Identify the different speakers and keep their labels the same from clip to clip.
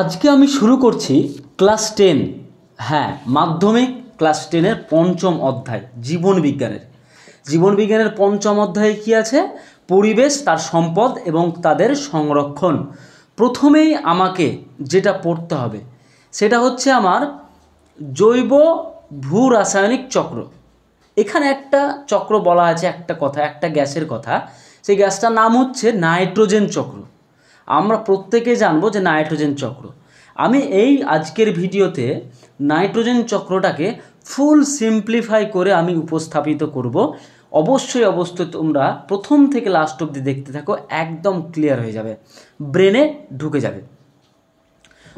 Speaker 1: আজকে আমি শুরু করছি ক্লাস টেন হ্যাঁ মাধ্যমিক ক্লাস টেনের পঞ্চম অধ্যায় জীবন বিজ্ঞানের জীবন বিজ্ঞানের পঞ্চম অধ্যায়ে কি আছে পরিবেশ তার সম্পদ এবং তাদের সংরক্ষণ প্রথমেই আমাকে যেটা পড়তে হবে সেটা হচ্ছে আমার জৈব ভূ রাসায়নিক চক্র এখানে একটা চক্র বলা আছে একটা কথা একটা গ্যাসের কথা সেই গ্যাসটার নাম হচ্ছে নাইট্রোজেন চক্র আমরা প্রত্যেকে জানবো যে নাইট্রোজেন চক্র আমি এই আজকের ভিডিওতে নাইট্রোজেন চক্রটাকে ফুল সিম্প্লিফাই করে আমি উপস্থাপিত করব অবশ্যই অবশ্যই তোমরা প্রথম থেকে লাস্ট অবধি দেখতে থাকো একদম ক্লিয়ার হয়ে যাবে ব্রেনে ঢুকে যাবে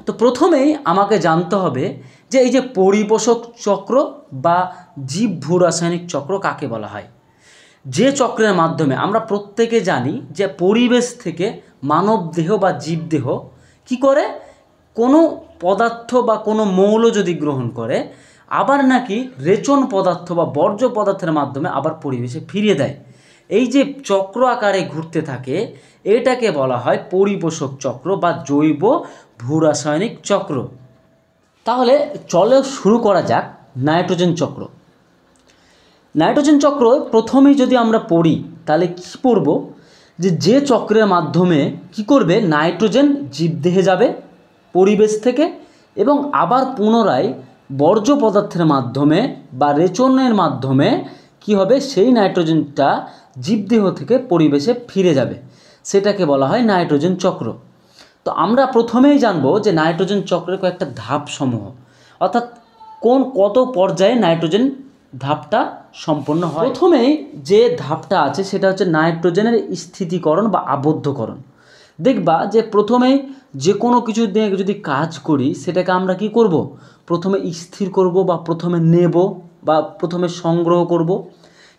Speaker 1: তো প্রথমেই আমাকে জানতে হবে যে এই যে পরিপোষক চক্র বা জীব ভূরাসায়নিক চক্র কাকে বলা হয় যে চক্রের মাধ্যমে আমরা প্রত্যেকে জানি যে পরিবেশ থেকে মানব দেহ বা জীবদেহ কি করে কোনো পদার্থ বা কোনো মৌল যদি গ্রহণ করে আবার নাকি রেচন পদার্থ বা বর্জ্য পদার্থের মাধ্যমে আবার পরিবেশে ফিরিয়ে দেয় এই যে চক্র আকারে ঘুরতে থাকে এটাকে বলা হয় পরিপোষক চক্র বা জৈব ভূরাসায়নিক চক্র তাহলে চলে শুরু করা যাক নাইট্রোজেন চক্র নাইট্রোজেন চক্র প্রথমেই যদি আমরা পড়ি তাহলে কী পড়ব যে যে চক্রের মাধ্যমে কি করবে নাইট্রোজেন জীবদেহে যাবে পরিবেশ থেকে এবং আবার পুনরায় বর্জ্য পদার্থের মাধ্যমে বা রেচনের মাধ্যমে কি হবে সেই নাইট্রোজেনটা জীবদেহ থেকে পরিবেশে ফিরে যাবে সেটাকে বলা হয় নাইট্রোজেন চক্র তো আমরা প্রথমেই জানবো যে নাইট্রোজেন চক্রের কয়েকটা ধাপ সমূহ অর্থাৎ কোন কত পর্যায়ে নাইট্রোজেন ধাপটা সম্পন্ন হয় প্রথমে যে ধাপটা আছে সেটা হচ্ছে নাইট্রোজেনের স্থিতিকরণ বা আবদ্ধকরণ দেখবা যে প্রথমে যে কোনো কিছু দিয়ে যদি কাজ করি সেটাকে আমরা কি করব। প্রথমে স্থির করব বা প্রথমে নেব বা প্রথমে সংগ্রহ করব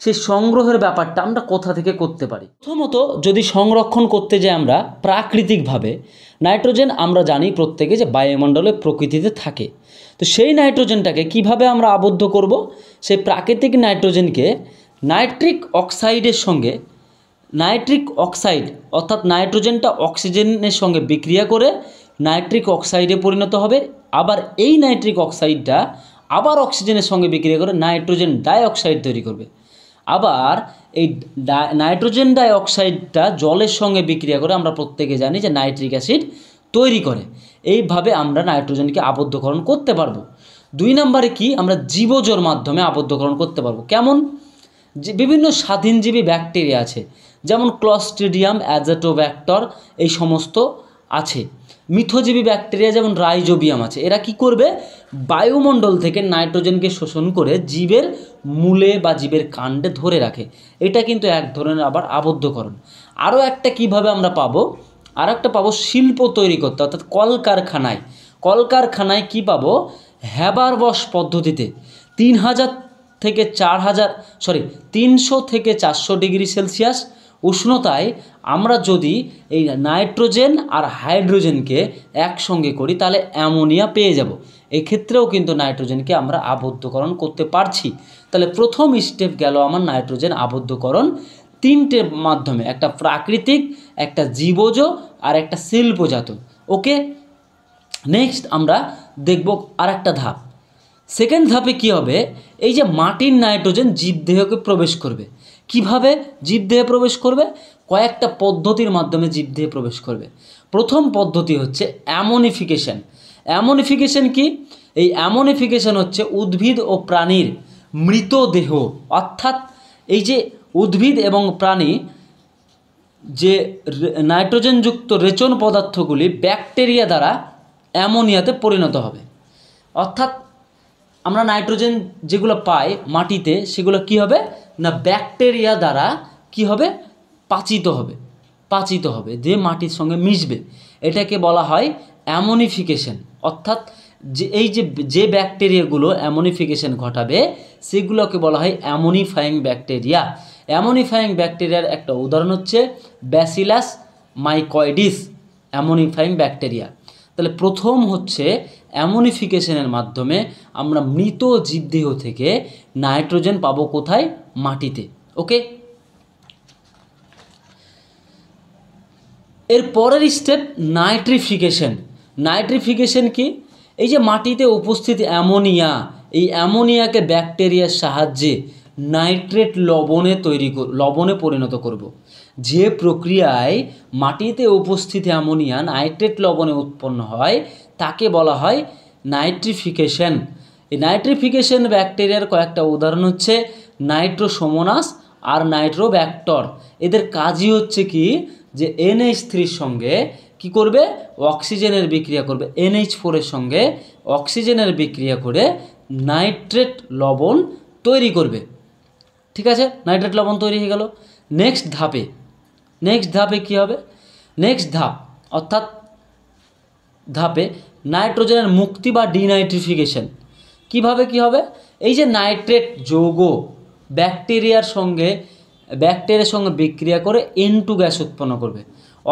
Speaker 1: সেই সংগ্রহের ব্যাপারটা আমরা কোথা থেকে করতে পারি প্রথমত যদি সংরক্ষণ করতে যাই আমরা প্রাকৃতিকভাবে নাইট্রোজেন আমরা জানি প্রত্যেকে যে বায়ুমণ্ডলে প্রকৃতিতে থাকে তো সেই নাইট্রোজেনটাকে কিভাবে আমরা আবদ্ধ করব সেই প্রাকৃতিক নাইট্রোজেনকে নাইট্রিক অক্সাইডের সঙ্গে নাইট্রিক অক্সাইড অর্থাৎ নাইট্রোজেনটা অক্সিজেনের সঙ্গে বিক্রিয়া করে নাইট্রিক অক্সাইডে পরিণত হবে আবার এই নাইট্রিক অক্সাইডটা আবার অক্সিজেনের সঙ্গে বিক্রিয়া করে নাইট্রোজেন ডাইঅক্সাইড তৈরি করবে আবার এই নাইট্রোজেন ডাইঅক্সাইডটা জলের সঙ্গে বিক্রিয়া করে আমরা প্রত্যেকে জানি যে নাইট্রিক অ্যাসিড তৈরি করে এইভাবে আমরা নাইট্রোজেনকে আবদ্ধকরণ করতে পারবো দুই নম্বরে কি আমরা জীবজোর মাধ্যমে আবদ্ধকরণ করতে পারবো কেমন যে বিভিন্ন স্বাধীনজীবী ব্যাকটেরিয়া আছে যেমন ক্লস্ট্রিডিয়াম অ্যাজেটোব্যাক্টর এই সমস্ত আছে মিথজীবী ব্যাকটেরিয়া যেমন রাইজোবিয়াম আছে এরা কি করবে বায়ুমণ্ডল থেকে নাইট্রোজেনকে শোষণ করে জীবের মূলে বা জীবের কাণ্ডে ধরে রাখে এটা কিন্তু এক ধরনের আবার আবদ্ধকরণ আরও একটা কিভাবে আমরা পাবো আর একটা পাবো শিল্প তৈরি করতে অর্থাৎ কলকারখানায় কলকারখানায় কি পাবো হ্যাবার বস পদ্ধতিতে তিন হাজার থেকে চার হাজার সরি তিনশো থেকে চারশো ডিগ্রি সেলসিয়াস উষ্ণতায় আমরা যদি এই নাইট্রোজেন আর হাইড্রোজেনকে একসঙ্গে করি তাহলে অ্যামোনিয়া পেয়ে যাব এক্ষেত্রেও কিন্তু নাইট্রোজেনকে আমরা আবদ্ধকরণ করতে পারছি তাহলে প্রথম স্টেপ গেল আমার নাইট্রোজেন আবদ্ধকরণ তিনটে মাধ্যমে একটা প্রাকৃতিক একটা জীবজ আর একটা শিল্পজাত ওকে নেক্সট আমরা দেখব আর একটা ধাপ সেকেন্ড ধাপে কি হবে এই যে মাটির নাইট্রোজেন জীবদেহকে প্রবেশ করবে কিভাবে জীবদেহে প্রবেশ করবে কয়েকটা পদ্ধতির মাধ্যমে জীবদেহে প্রবেশ করবে প্রথম পদ্ধতি হচ্ছে অ্যামোনিফিকেশন অ্যামোনিফিকেশন কি এই অ্যামোনিফিকেশান হচ্ছে উদ্ভিদ ও প্রাণীর মৃতদেহ অর্থাৎ এই যে উদ্ভিদ এবং প্রাণী যে নাইট্রোজেনযুক্ত রেচন পদার্থগুলি ব্যাকটেরিয়া দ্বারা অ্যামোনিয়াতে পরিণত হবে অর্থাৎ আমরা নাইট্রোজেন যেগুলো পাই মাটিতে সেগুলো কি হবে না ব্যাকটেরিয়া দ্বারা কি হবে পাচিত হবে পাচিত হবে যে মাটির সঙ্গে মিশবে এটাকে বলা হয় অ্যামনিফিকেশন অর্থাৎ যে এই যে যে ব্যাকটেরিয়াগুলো অ্যামনিফিকেশন ঘটাবে সেগুলোকে বলা হয় অ্যামোনিফাইং ব্যাকটেরিয়া অ্যামোনিফাইং ব্যাকটেরিয়ার একটা উদাহরণ হচ্ছে ব্যাসিলাস মাইকয়েডিস অ্যামোনিফাইং ব্যাকটেরিয়া তাহলে প্রথম হচ্ছে অ্যামোনিফিকেশনের মাধ্যমে আমরা মৃত জীবদেহ থেকে নাইট্রোজেন পাবো কোথায় মাটিতে ওকে এর পরের স্টেপ নাইট্রিফিকেশন নাইট্রিফিকেশন কি এই যে মাটিতে উপস্থিত অ্যামোনিয়া এই অ্যামোনিয়াকে ব্যাকটেরিয়ার সাহায্যে নাইট্রেট লবণে তৈরি লবণে পরিণত করব। যে প্রক্রিয়ায় মাটিতে উপস্থিত অ্যামোনিয়া নাইট্রেট লবণে উৎপন্ন হয় তাকে বলা হয় নাইট্রিফিকেশন এই নাইট্রিফিকেশন ব্যাকটেরিয়ার কয়েকটা উদাহরণ হচ্ছে নাইট্রোসোমোনাস আর নাইট্রোব্যাক্টর এদের কাজই হচ্ছে কি যে এনএইচ থ্রির সঙ্গে কি করবে অক্সিজেনের বিক্রিয়া করবে এনএইচ ফোরের সঙ্গে অক্সিজেনের বিক্রিয়া করে নাইট্রেট লবণ তৈরি করবে ঠিক আছে নাইট্রেট লবণ তৈরি হয়ে গেল নেক্সট ধাপে নেক্সট ধাপে কি হবে নেক্সট ধাপ অর্থাৎ ধাপে নাইট্রোজেনের মুক্তি বা ডিনাইট্রিফিকেশন কিভাবে কি হবে এই যে নাইট্রেট যৌগ ব্যাকটেরিয়ার সঙ্গে ব্যাকটেরিয়ার সঙ্গে বিক্রিয়া করে এন টু গ্যাস উৎপন্ন করবে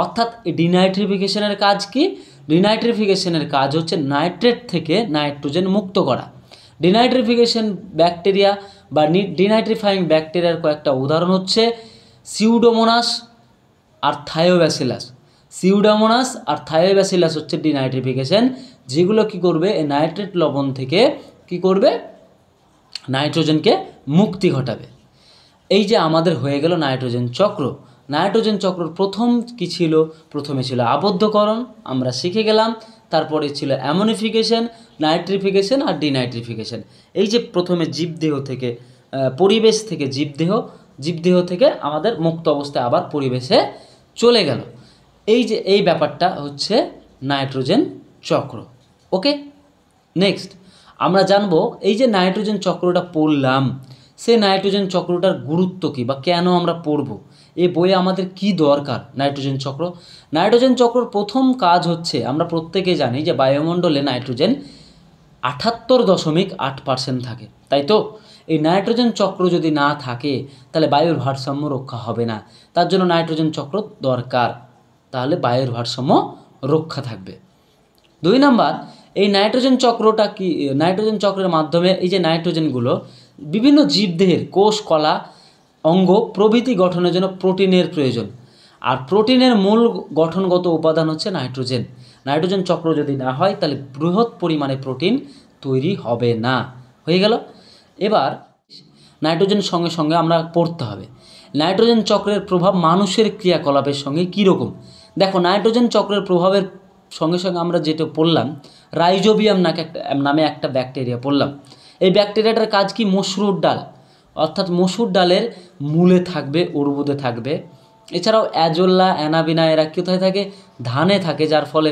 Speaker 1: অর্থাৎ ডিনাইট্রিফিকেশনের কাজ কি ডিনাইট্রিফিকেশনের কাজ হচ্ছে নাইট্রেট থেকে নাইট্রোজেন মুক্ত করা ডিনাইট্রিফিকেশন ব্যাকটেরিয়া বা ডিনাইট্রিফাইং ব্যাকটেরিয়ার কয়েকটা উদাহরণ হচ্ছে সিউডোমোনাস আর থায়োব্যাসিলাস সিউডামোনাস আর থায়োব্যাসিলাস হচ্ছে ডিনাইট্রিফিকেশন যেগুলো কি করবে নাইট্রেট লবণ থেকে কি করবে নাইট্রোজেনকে মুক্তি ঘটাবে এই যে আমাদের হয়ে গেল নাইট্রোজেন চক্র নাইট্রোজেন চক্রর প্রথম কি ছিল প্রথমে ছিল আবদ্ধকরণ আমরা শিখে গেলাম তারপরে ছিল অ্যামোনিফিকেশন নাইট্রিফিকেশন আর ডিনাইট্রিফিকেশন এই যে প্রথমে জীবদেহ থেকে পরিবেশ থেকে জীবদেহ জীবদেহ থেকে আমাদের মুক্ত অবস্থায় আবার পরিবেশে চলে গেল এই যে এই ব্যাপারটা হচ্ছে নাইট্রোজেন চক্র ওকে নেক্সট আমরা জানব এই যে নাইট্রোজেন চক্রটা পড়লাম সে নাইট্রোজেন চক্রটার গুরুত্ব কী বা কেন আমরা পড়ব এ বইয়ে আমাদের কি দরকার নাইট্রোজেন চক্র নাইট্রোজেন চক্রর প্রথম কাজ হচ্ছে আমরা প্রত্যেকে জানি যে বায়ুমণ্ডলে নাইট্রোজেন আঠাত্তর দশমিক আট পার্সেন্ট থাকে তাই তো এই নাইট্রোজেন চক্র যদি না থাকে তাহলে বায়ুর ভারসাম্য রক্ষা হবে না তার জন্য নাইট্রোজেন চক্র দরকার তাহলে বায়ুর ভারসাম্য রক্ষা থাকবে দুই নাম্বার এই নাইট্রোজেন চক্রটা কি নাইট্রোজেন চক্রের মাধ্যমে এই যে নাইট্রোজেনগুলো বিভিন্ন জীবদেহের কোষ কলা অঙ্গ প্রভৃতি গঠনের জন্য প্রোটিনের প্রয়োজন আর প্রোটিনের মূল গঠনগত উপাদান হচ্ছে নাইট্রোজেন নাইট্রোজেন চক্র যদি না হয় তাহলে বৃহৎ পরিমাণে প্রোটিন তৈরি হবে না হয়ে গেল এবার নাইট্রোজেন সঙ্গে সঙ্গে আমরা পড়তে হবে নাইট্রোজেন চক্রের প্রভাব মানুষের ক্রিয়াকলাপের সঙ্গে কীরকম দেখো নাইট্রোজেন চক্রের প্রভাবের সঙ্গে সঙ্গে আমরা যেটা পড়লাম রাইজোবিয়াম নাকি একটা নামে একটা ব্যাকটেরিয়া পড়লাম এই ব্যাকটেরিয়াটার কাজ কি মসুর ডাল অর্থাৎ মসুর ডালের মূলে থাকবে উর্বুদে থাকবে এছাড়াও অ্যাজোল্লা অ্যানাবিনা এরা কোথায় থাকে ধানে থাকে যার ফলে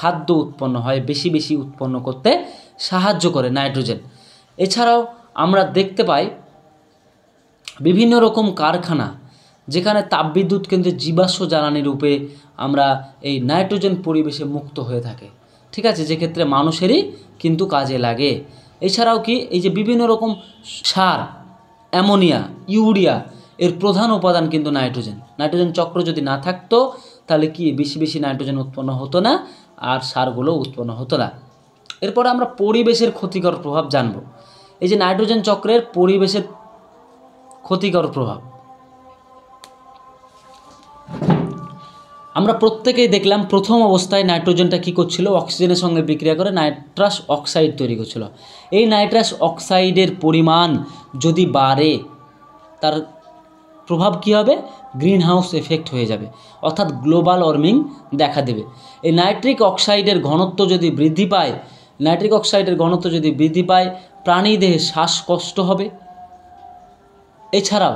Speaker 1: খাদ্য উৎপন্ন হয় বেশি বেশি উৎপন্ন করতে সাহায্য করে নাইট্রোজেন এছাড়াও আমরা দেখতে পাই বিভিন্ন রকম কারখানা যেখানে তাপবিদ্যুৎ কেন্দ্রে জীবাশ্ম জ্বালানি রূপে আমরা এই নাইট্রোজেন পরিবেশে মুক্ত হয়ে থাকে ঠিক আছে যে ক্ষেত্রে মানুষেরই কিন্তু কাজে লাগে এছাড়াও কি এই যে বিভিন্ন রকম সার অ্যামোনিয়া ইউরিয়া এর প্রধান উপাদান কিন্তু নাইট্রোজেন নাইট্রোজেন চক্র যদি না থাকতো তাহলে কি বেশি বেশি নাইট্রোজেন উৎপন্ন হতো না আর সারগুলো উৎপন্ন হতো না এরপরে আমরা পরিবেশের ক্ষতিকর প্রভাব জানব এই যে নাইট্রোজেন চক্রের পরিবেশের ক্ষতিকর প্রভাব আমরা প্রত্যেকেই দেখলাম প্রথম অবস্থায় নাইট্রোজেনটা কী করছিল অক্সিজেনের সঙ্গে বিক্রিয়া করে নাইট্রাস অক্সাইড তৈরি করছিল এই নাইট্রাস অক্সাইডের পরিমাণ যদি বাড়ে তার প্রভাব কী হবে গ্রিন হাউস এফেক্ট হয়ে যাবে অর্থাৎ গ্লোবাল ওয়ার্মিং দেখা দেবে এই নাইট্রিক অক্সাইডের ঘনত্ব যদি বৃদ্ধি পায় নাইট্রিক অক্সাইডের ঘনত্ব যদি বৃদ্ধি পায় প্রাণীদেহে শ্বাসকষ্ট হবে এছাড়াও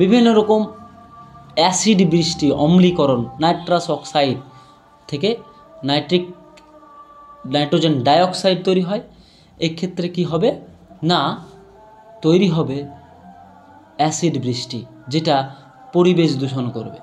Speaker 1: বিভিন্ন রকম অ্যাসিড বৃষ্টি অম্লীকরণ নাইট্রাস অক্সাইড থেকে নাইট্রিক নাইট্রোজেন ডাইঅক্সাইড তৈরি হয় এক্ষেত্রে কি হবে না তৈরি হবে অ্যাসিড বৃষ্টি যেটা পরিবেশ দূষণ করবে